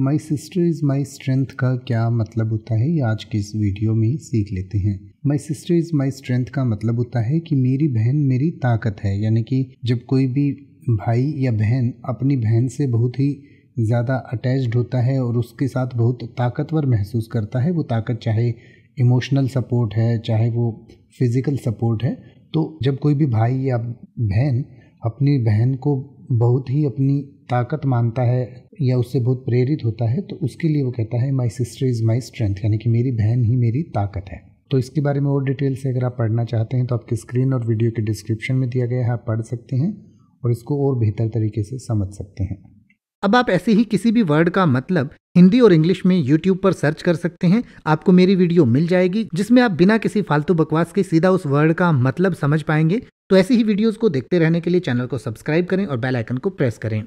my sister is my strength का क्या मतलब होता है ये आज की इस वीडियो में सीख लेते हैं my sister is my strength का मतलब होता है कि मेरी बहन मेरी ताकत है यानी कि जब कोई भी भाई या बहन अपनी बहन से बहुत ही ज़्यादा अटैच्ड होता है और उसके साथ बहुत ताकतवर महसूस करता है वो ताकत चाहे इमोशनल सपोर्ट है चाहे वो फिज़िकल सपोर्ट है तो जब कोई भी भाई या बहन अपनी बहन को बहुत ही अपनी ताकत मानता है या उससे बहुत प्रेरित होता है तो उसके लिए वो कहता है my sister is my strength यानी कि मेरी बहन ही मेरी ताकत है तो इसके बारे में और डिटेल से अगर आप पढ़ना चाहते हैं तो आपकी स्क्रीन और वीडियो के डिस्क्रिप्शन में दिया गया है आप पढ़ सकते हैं और इसको और बेहतर तरीके से समझ सकते हैं अब आप ऐसे ही किसी भी वर्ड का मतलब हिंदी और इंग्लिश में यूट्यूब पर सर्च कर सकते हैं आपको मेरी वीडियो मिल जाएगी जिसमें आप बिना किसी फालतू बकवास के सीधा उस वर्ड का मतलब समझ पाएंगे तो ऐसी ही वीडियोस को देखते रहने के लिए चैनल को सब्सक्राइब करें और बेल आइकन को प्रेस करें